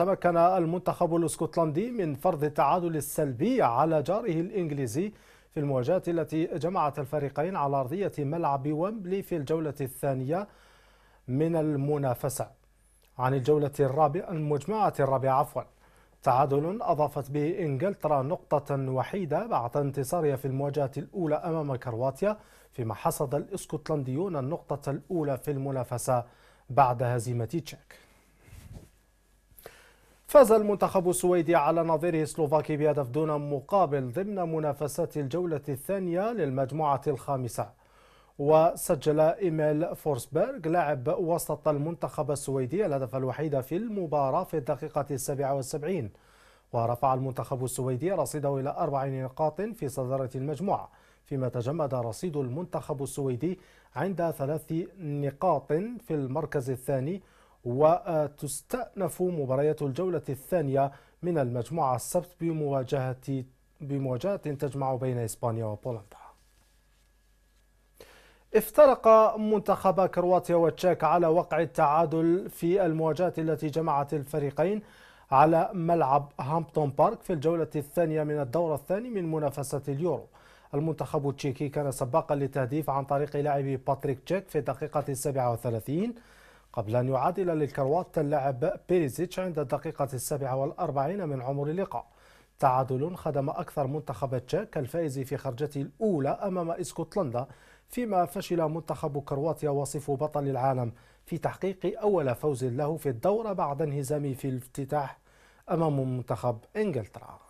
تمكن المنتخب الاسكتلندي من فرض التعادل السلبي على جاره الانجليزي في المواجهة التي جمعت الفريقين على أرضية ملعب ويمبلي في الجولة الثانية من المنافسة عن الجولة الرابعة المجمعة الرابعة عفوا تعادل أضافت به إنجلترا نقطة وحيدة بعد انتصارها في المواجهة الأولى أمام كرواتيا فيما حصد الإسكتلنديون النقطة الأولى في المنافسة بعد هزيمة تشيك فاز المنتخب السويدي على نظيره السلوفاكي بهدف دون مقابل ضمن منافسات الجولة الثانية للمجموعة الخامسة وسجل إيميل فورسبرغ لاعب وسط المنتخب السويدي الهدف الوحيد في المباراة في الدقيقة السابعة والسبعين ورفع المنتخب السويدي رصيده إلى أربع نقاط في صدارة المجموعة فيما تجمد رصيد المنتخب السويدي عند ثلاث نقاط في المركز الثاني وتستأنف مباريات الجولة الثانية من المجموعة السبت بمواجهة بمواجهة تجمع بين إسبانيا وبولندا افترق منتخب كرواتيا والتشيك على وقع التعادل في المواجهة التي جمعت الفريقين على ملعب هامبتون بارك في الجولة الثانية من الدور الثاني من منافسة اليورو المنتخب التشيكي كان سباقا للتهديف عن طريق لاعب باتريك تشيك في الدقيقة السابعة والثلاثين قبل أن يعادل للكروات اللاعب بيريزيتش عند الدقيقة السابعة والأربعين من عمر اللقاء تعادل خدم أكثر منتخب تشاك الفائز في خرجته الأولى أمام إسكتلندا فيما فشل منتخب كرواتيا وصف بطل العالم في تحقيق أول فوز له في الدورة بعد انهزامه في الافتتاح أمام منتخب إنجلترا